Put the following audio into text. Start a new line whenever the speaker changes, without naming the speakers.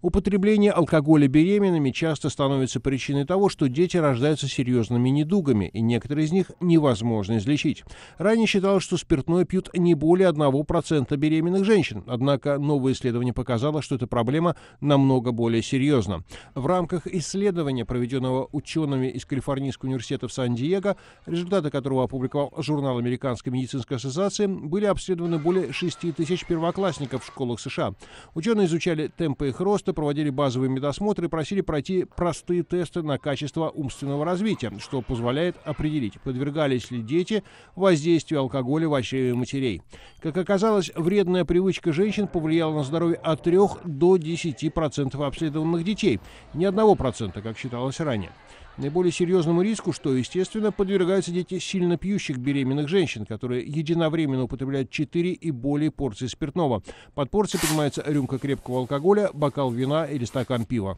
Употребление алкоголя беременными часто становится причиной того, что дети рождаются серьезными недугами, и некоторые из них невозможно излечить. Ранее считалось, что спиртное пьют не более 1% беременных женщин, однако новое исследование показало, что эта проблема намного более серьезна. В рамках исследования, проведенного учеными из Калифорнийского университета в Сан-Диего, результаты которого опубликовал журнал Американской медицинской ассоциации, были обследованы более 6 тысяч первоклассников в школах США. Ученые изучали темпы их роста, ГОСТа проводили базовые медосмотры и просили пройти простые тесты на качество умственного развития, что позволяет определить, подвергались ли дети воздействию алкоголя в очреве матерей. Как оказалось, вредная привычка женщин повлияла на здоровье от 3 до 10% обследованных детей, ни одного процента, как считалось ранее. Наиболее серьезному риску, что, естественно, подвергаются дети сильно пьющих беременных женщин, которые единовременно употребляют 4 и более порции спиртного. Под порцией понимается рюмка крепкого алкоголя, бокал вина или стакан пива.